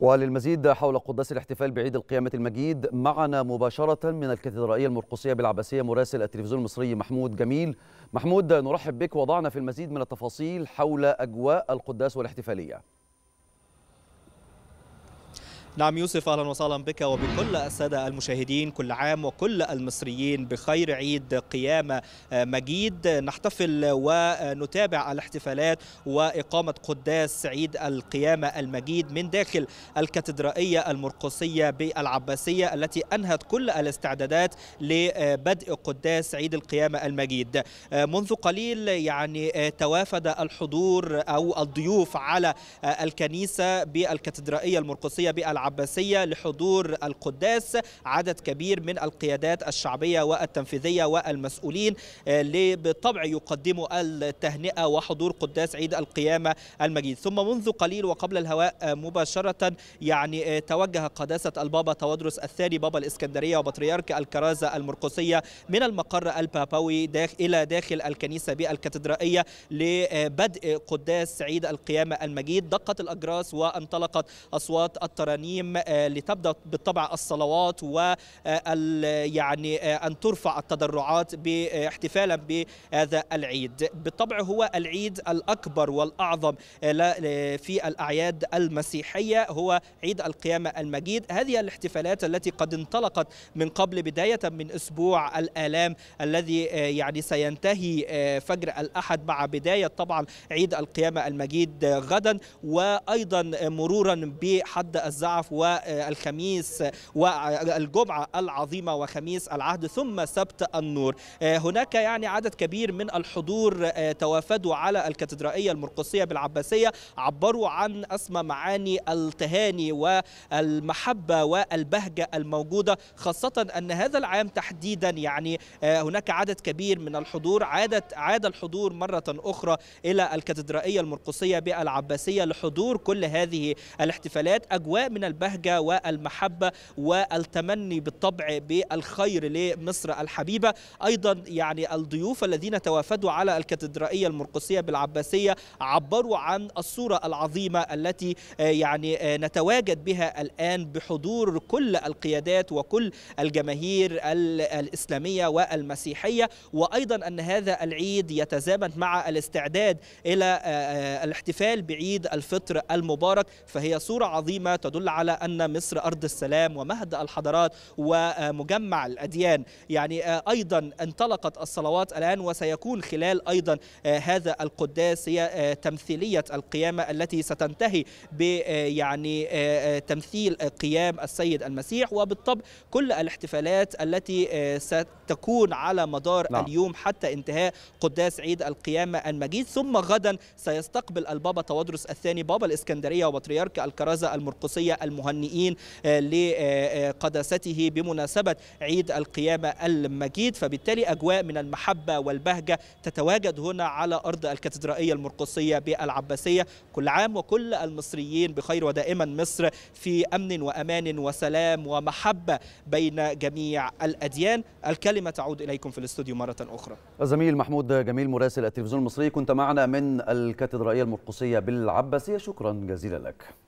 وللمزيد حول قداس الاحتفال بعيد القيامة المجيد معنا مباشرة من الكاتدرائية المرقسية بالعباسية مراسل التلفزيون المصري محمود جميل محمود نرحب بك وضعنا في المزيد من التفاصيل حول أجواء القداس والاحتفالية نعم يوسف اهلا وسهلا بك وبكل الساده المشاهدين كل عام وكل المصريين بخير عيد قيامه مجيد نحتفل ونتابع الاحتفالات واقامه قداس عيد القيامه المجيد من داخل الكاتدرائيه المرقصيه بالعباسيه التي انهت كل الاستعدادات لبدء قداس عيد القيامه المجيد منذ قليل يعني توافد الحضور او الضيوف على الكنيسه بالكاتدرائيه المرقصيه بالعباسيه العباسية لحضور القداس عدد كبير من القيادات الشعبية والتنفيذية والمسؤولين آه، اللي بالطبع يقدموا التهنئة وحضور قداس عيد القيامة المجيد ثم منذ قليل وقبل الهواء آه، مباشرة يعني آه، توجه قداسة البابا تودرس الثاني بابا الإسكندرية وبطريرك الكرازة المرقسية من المقر البابوي داخل إلى داخل الكنيسة بالكاتدرائية لبدء قداس عيد القيامة المجيد دقت الأجراس وانطلقت أصوات الترانيم الترنيم آه، لتبدا بالطبع الصلوات و آه، يعني آه، ان ترفع التضرعات احتفالا بهذا العيد بالطبع هو العيد الاكبر والاعظم في الاعياد المسيحيه هو عيد القيامه المجيد هذه الاحتفالات التي قد انطلقت من قبل بدايه من اسبوع الالام الذي يعني سينتهي فجر الاحد مع بدايه طبعا عيد القيامه المجيد غدا وايضا مرورا بحد الزعم الضعف والخميس والجمعة العظيمة وخميس العهد ثم سبت النور آه، هناك يعني عدد كبير من الحضور آه، توافدوا على الكاتدرائية المرقسية بالعباسية عبروا عن أسمى معاني التهاني والمحبة والبهجة الموجودة خاصة أن هذا العام تحديدا يعني آه، هناك عدد كبير من الحضور عادت عاد الحضور مرة أخرى إلى الكاتدرائية المرقسية بالعباسية لحضور كل هذه الاحتفالات أجواء من البهجة والمحبة والتمني بالطبع بالخير لمصر الحبيبة أيضا يعني الضيوف الذين توافدوا على الكاتدرائية المرقسية بالعباسية عبروا عن الصورة العظيمة التي آه، يعني آه، نتواجد بها الآن بحضور كل القيادات وكل الجماهير الإسلامية والمسيحية وأيضا أن هذا العيد يتزامن مع الاستعداد إلى آه، الاحتفال بعيد الفطر المبارك فهي صورة عظيمة تدل على على أن مصر أرض السلام ومهد الحضارات ومجمع الأديان يعني آه، أيضا انطلقت الصلوات الآن وسيكون خلال أيضا آه، هذا القداس هي آه، تمثيلية القيامة التي ستنتهي ب يعني تمثيل قيام السيد المسيح وبالطبع كل الاحتفالات التي ستكون على مدار نعم. اليوم حتى انتهاء قداس عيد القيامة المجيد ثم غدا سيستقبل البابا تودرس الثاني بابا الإسكندرية وبطريرك الكرازة المرقسية المهنئين آه، لقداسته بمناسبة عيد القيامة المجيد فبالتالي أجواء من المحبة والبهجة تتواجد هنا على أرض الكاتدرائية المرقصية بالعباسية كل عام وكل المصريين بخير ودائما مصر في أمن وأمان وسلام ومحبة بين جميع الأديان الكلمة تعود إليكم في الاستوديو مرة أخرى الزميل محمود جميل مراسل التلفزيون المصري كنت معنا من الكاتدرائية المرقصية بالعباسية شكرا جزيلا لك